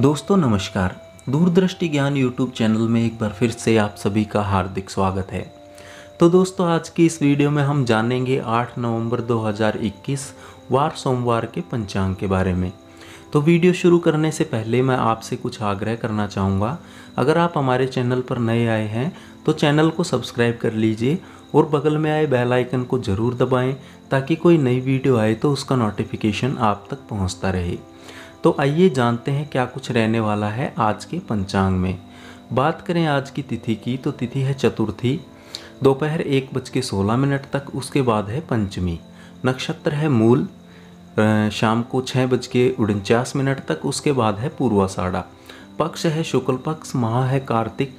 दोस्तों नमस्कार दूरदृष्टि ज्ञान यूट्यूब चैनल में एक बार फिर से आप सभी का हार्दिक स्वागत है तो दोस्तों आज की इस वीडियो में हम जानेंगे 8 नवंबर 2021 वार सोमवार के पंचांग के बारे में तो वीडियो शुरू करने से पहले मैं आपसे कुछ आग्रह करना चाहूँगा अगर आप हमारे चैनल पर नए आए हैं तो चैनल को सब्सक्राइब कर लीजिए और बगल में आए बेल आइकन को ज़रूर दबाएं ताकि कोई नई वीडियो आए तो उसका नोटिफिकेशन आप तक पहुंचता रहे तो आइए जानते हैं क्या कुछ रहने वाला है आज के पंचांग में बात करें आज की तिथि की तो तिथि है चतुर्थी दोपहर एक बज के सोलह मिनट तक उसके बाद है पंचमी नक्षत्र है मूल शाम को छः बज के उनचास मिनट तक उसके बाद है पूर्वाषाढ़ा पक्ष है शुक्ल पक्ष माह है कार्तिक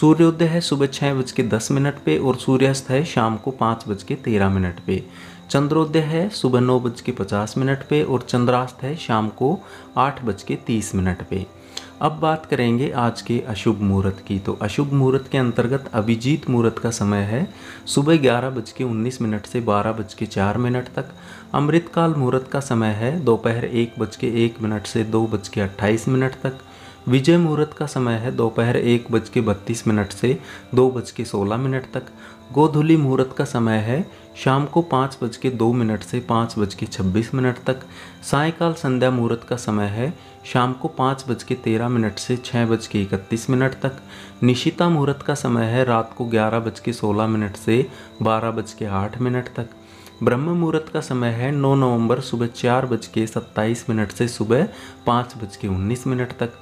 सूर्योदय है सुबह छः बज के दस मिनट पे और सूर्यास्त है शाम को पाँच बज के तेरह मिनट पे चंद्रोदय है सुबह नौ बज के पचास मिनट पे और चंद्रास्त है शाम को आठ बज के तीस मिनट पे अब बात करेंगे आज के अशुभ मुहूर्त की तो अशुभ मुहूर्त के अंतर्गत अभिजीत मुहूर्त का समय है सुबह ग्यारह बज के उन्नीस मिनट से बारह बज के चार मिनट तक अमृतकाल मुहूर्त का समय है दोपहर एक बज के एक मिनट से दो बज के अट्ठाईस मिनट तक विजय मुहूर्त का समय है दोपहर एक बज के बत्तीस मिनट से दो बज के सोलह मिनट तक गोधुली मुहूर्त का समय है शाम को पाँच बज के दो मिनट से पाँच बज के छब्बीस मिनट तक सायकाल संध्या मुहूर्त का समय है शाम को पाँच बज के तेरह मिनट से छः बज के इकतीस मिनट तक निशिता मुहूर्त का समय है रात को ग्यारह बज के सोलह मिनट से बारह बज के आठ मिनट तक ब्रह्म मुहूर्त का समय है 9 नवंबर सुबह चार बज के सत्ताईस मिनट से सुबह पाँच बज के उन्नीस मिनट तक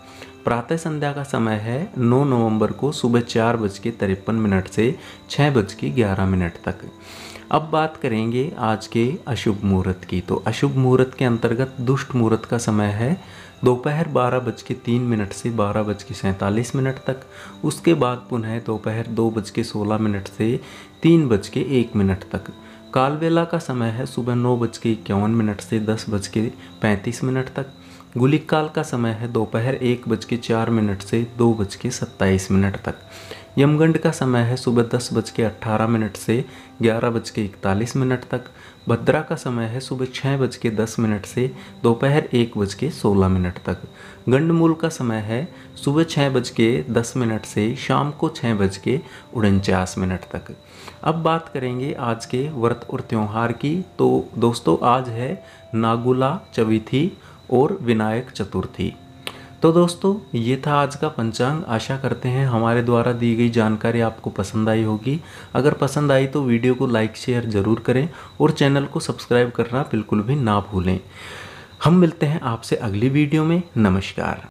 प्रातः संध्या का समय है 9 नवंबर को सुबह चार बज के तिरपन मिनट से छः बज के ग्यारह मिनट तक अब बात करेंगे आज के अशुभ मुहूर्त की तो अशुभ मुहूर्त के अंतर्गत दुष्ट मुहूर्त का समय है दोपहर बारह बज के तीन मिनट से बारह बज के सैंतालीस मिनट तक उसके बाद पुनः दोपहर दो बज के सोलह मिनट से तीन बज के एक मिनट तक कालवेला का समय है सुबह नौ बज के इक्यावन मिनट से दस बज के पैंतीस मिनट तक गुलिक काल का समय है दोपहर एक बज के चार मिनट से दो बज के सत्ताईस मिनट तक यमगंड का समय है सुबह दस बज के अट्ठारह मिनट से ग्यारह बज के इकतालीस मिनट तक भद्रा का समय है सुबह छः बज के दस मिनट से दोपहर एक बज के सोलह मिनट तक गंडमूल का समय है सुबह छः बज के दस मिनट से शाम को छः बज के उनचास मिनट तक अब बात करेंगे आज के व्रत और त्यौहार की तो दोस्तों आज है नागुला चवीथी और विनायक चतुर्थी तो दोस्तों ये था आज का पंचांग आशा करते हैं हमारे द्वारा दी गई जानकारी आपको पसंद आई होगी अगर पसंद आई तो वीडियो को लाइक शेयर ज़रूर करें और चैनल को सब्सक्राइब करना बिल्कुल भी ना भूलें हम मिलते हैं आपसे अगली वीडियो में नमस्कार